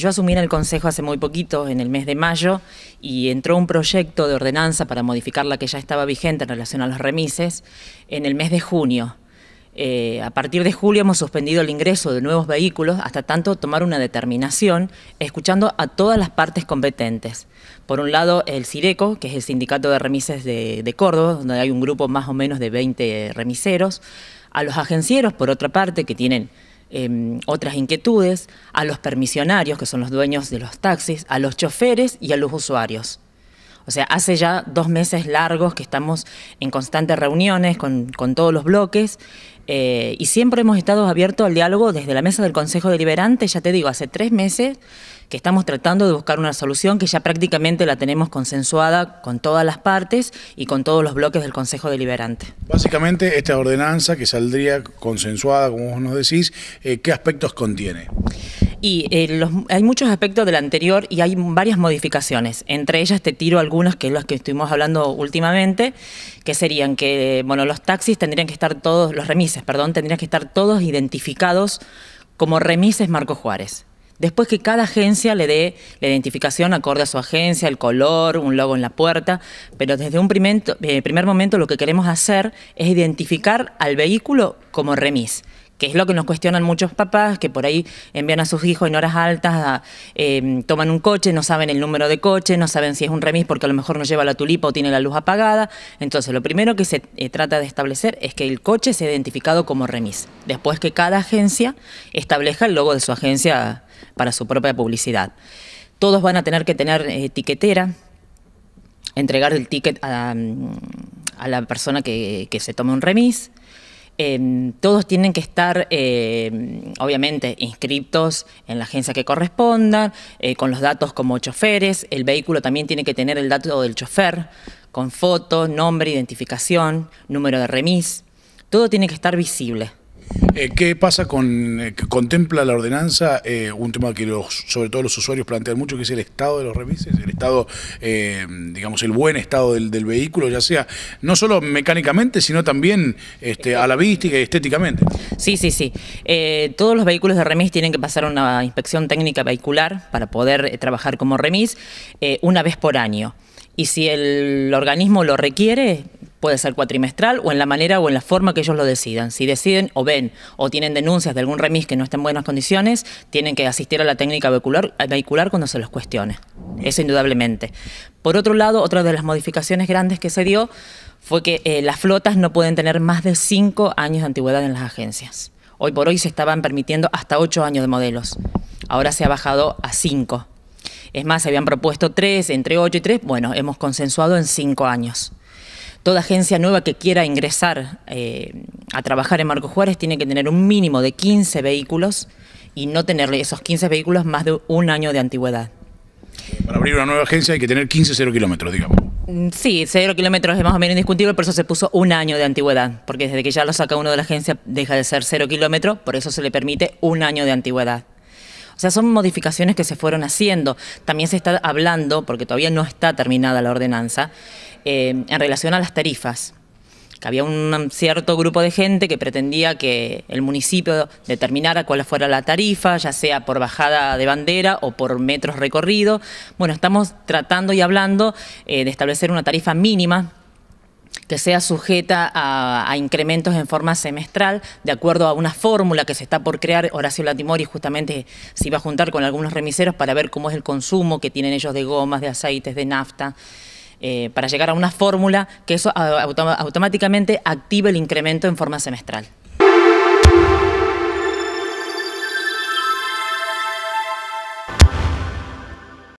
Yo asumí en el Consejo hace muy poquito, en el mes de mayo, y entró un proyecto de ordenanza para modificar la que ya estaba vigente en relación a los remises en el mes de junio. Eh, a partir de julio hemos suspendido el ingreso de nuevos vehículos hasta tanto tomar una determinación, escuchando a todas las partes competentes. Por un lado, el Cireco, que es el Sindicato de Remises de, de Córdoba, donde hay un grupo más o menos de 20 remiseros. A los agencieros, por otra parte, que tienen Em, otras inquietudes, a los permisionarios, que son los dueños de los taxis, a los choferes y a los usuarios. O sea, hace ya dos meses largos que estamos en constantes reuniones con, todos los bloques eh, y siempre hemos estado abiertos al diálogo desde la mesa del Consejo Deliberante, ya te digo, hace tres meses que estamos tratando de buscar una solución que ya prácticamente la tenemos consensuada con todas las partes y con todos los bloques del Consejo Deliberante. Básicamente, esta ordenanza que saldría consensuada, como vos nos decís, eh, ¿qué aspectos contiene? Y eh, hay muchos aspectos del anterior y hay varias modificaciones. Entre ellas te tiro algunos que es las que estuvimos hablando últimamente, que serían que bueno, los taxis tendrían que estar todos, los remises, perdón, tendrían que estar todos identificados como remises Marco Juárez. Después que cada agencia le dé la identificación acorde a su agencia, el color, un logo en la puerta, pero desde un eh, primer momento lo que queremos hacer es identificar al vehículo como remis que es lo que nos cuestionan muchos papás, que por ahí envían a sus hijos en horas altas, em, toman un coche, no saben el número de coche, no saben si es un remis porque a lo mejor no lleva la tulipa o tiene la luz apagada. Entonces, lo primero que se eh, trata de establecer es que el coche sea identificado como remis. Después que cada agencia establezca el logo de su agencia para su propia publicidad. Todos van a tener que tener eh, etiquetera, entregar el ticket mm, a, la persona que, que se tome un remis todos tienen que estar, eh, obviamente, inscriptos en la agencia que corresponda, eh, con los datos como choferes. El vehículo también tiene que tener el dato del chofer, con foto, nombre, identificación, número de remis. Todo tiene que estar visible. Eh, ¿Qué pasa con, eh, que contempla la ordenanza eh, un tema que los, sobre todo los usuarios plantean mucho, que es el estado de los remises, el estado, digamos, el buen estado del, vehículo, ya sea no solo mecánicamente, sino también este, a la vista y estéticamente? Sí, sí, sí. todos los vehículos de remis tienen que pasar una inspección técnica vehicular para poder trabajar como remis una vez por año. Y si el organismo lo requiere, puede ser cuatrimestral o en la manera o en la forma que ellos lo decidan. Si deciden o ven o tienen denuncias de algún remis que no está en buenas condiciones, tienen que asistir a la técnica vehicular, cuando se los cuestione. Eso indudablemente. Por otro lado, otra de las modificaciones grandes que se dio fue que eh, las flotas no pueden tener más de cinco años de antigüedad en las agencias. Hoy por hoy se estaban permitiendo hasta ocho años de modelos. Ahora se ha bajado a cinco. Es más, se habían propuesto tres, entre ocho y tres. Bueno, hemos consensuado en cinco años toda agencia nueva que quiera ingresar eh, a trabajar en Marco Juárez tiene que tener un mínimo de 15 vehículos y no tener esos 15 vehículos más de un año de antigüedad. Para abrir una nueva agencia hay que tener 15 cero kilómetros, digamos. Mm, sí, cero kilómetros es más o menos indiscutible, por eso se puso un año de antigüedad, porque desde que ya lo saca uno de la agencia deja de ser cero kilómetros, por eso se le permite un año de antigüedad. O sea, son modificaciones que se fueron haciendo. También se está hablando, porque todavía no está terminada la ordenanza, eh, en relación a las tarifas. Que había un cierto grupo de gente que pretendía que el municipio determinara cuál fuera la tarifa, ya sea por bajada de bandera o por metros recorrido. Bueno, estamos tratando y hablando eh, de establecer una tarifa mínima que sea sujeta a, a, incrementos en forma semestral, de acuerdo a una fórmula que se está por crear. Horacio Latimori justamente se iba a juntar con algunos remiseros para ver cómo es el consumo que tienen ellos de gomas, de aceites, de nafta. Eh, para llegar a una fórmula que eso automáticamente active el incremento en forma semestral.